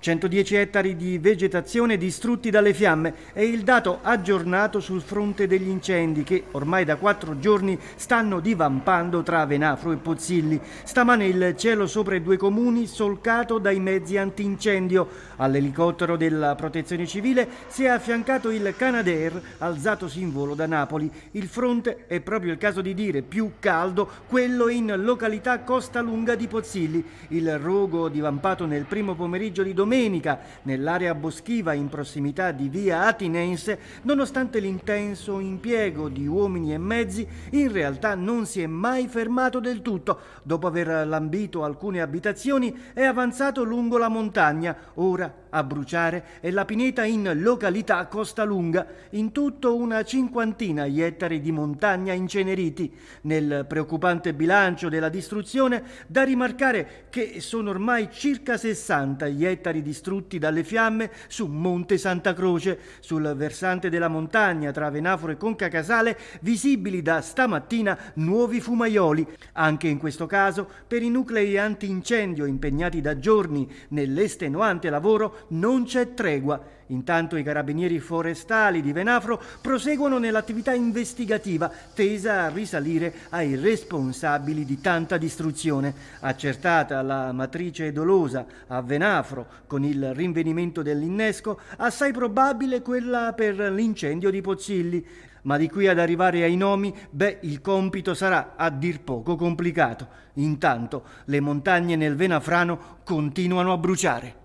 110 ettari di vegetazione distrutti dalle fiamme è il dato aggiornato sul fronte degli incendi che ormai da quattro giorni stanno divampando tra Venafro e Pozzilli. Stamane il cielo sopra i due comuni solcato dai mezzi antincendio. All'elicottero della protezione civile si è affiancato il Canadair alzatosi in volo da Napoli. Il fronte è proprio il caso di dire più caldo quello in località Costa Lunga di Pozzilli. Il rogo divampato nel primo pomeriggio di domenica domenica nell'area boschiva in prossimità di via Atinense, nonostante l'intenso impiego di uomini e mezzi, in realtà non si è mai fermato del tutto. Dopo aver lambito alcune abitazioni è avanzato lungo la montagna, ora a bruciare, e la pineta in località Costa Lunga. In tutto una cinquantina gli ettari di montagna inceneriti. Nel preoccupante bilancio della distruzione da rimarcare che sono ormai circa 60 gli ettari castelli distrutti dalle fiamme su Monte Santa Croce, sul versante della montagna tra Venafro e Conca Casale, visibili da stamattina nuovi fumaioli, anche in questo caso per i nuclei antincendio impegnati da giorni nell'estenuante lavoro non c'è tregua. Intanto i carabinieri forestali di Venafro proseguono nell'attività investigativa tesa a risalire ai responsabili di tanta distruzione. Accertata la matrice dolosa a Venafro con il rinvenimento dell'innesco, assai probabile quella per l'incendio di Pozzilli. Ma di qui ad arrivare ai nomi, beh, il compito sarà a dir poco complicato. Intanto le montagne nel Venafrano continuano a bruciare.